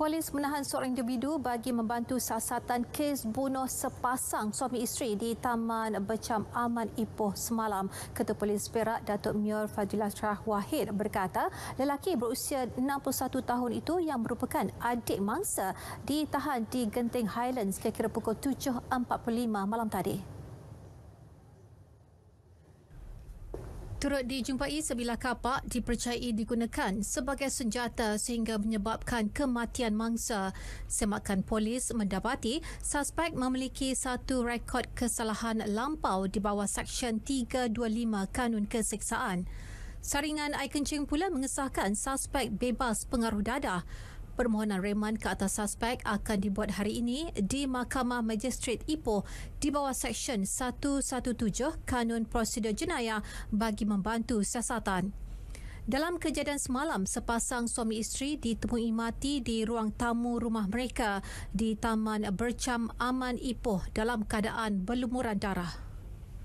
polis menahan seorang individu bagi membantu siasatan kes bunuh sepasang suami isteri di Taman Becam Aman Ipoh semalam. Ketua Polis Perak Datuk Mior Fadilah Shah Wahid berkata, lelaki berusia 61 tahun itu yang merupakan adik mangsa ditahan di Genting Highlands kira-kira pukul 7.45 malam tadi. Turut dijumpai sebilah kapak dipercayai digunakan sebagai senjata sehingga menyebabkan kematian mangsa. Semakan polis mendapati suspek memiliki satu rekod kesalahan lampau di bawah Seksyen 325 Kanun Keseksaan. Saringan air pula mengesahkan suspek bebas pengaruh dadah permohonan reman ke atas suspek akan dibuat hari ini di Mahkamah Magistrate Ipoh di bawah Seksyen 117 Kanun Prosedur Jenayah bagi membantu siasatan. Dalam kejadian semalam, sepasang suami isteri ditemui mati di ruang tamu rumah mereka di Taman Bercam Aman Ipoh dalam keadaan berlumuran darah.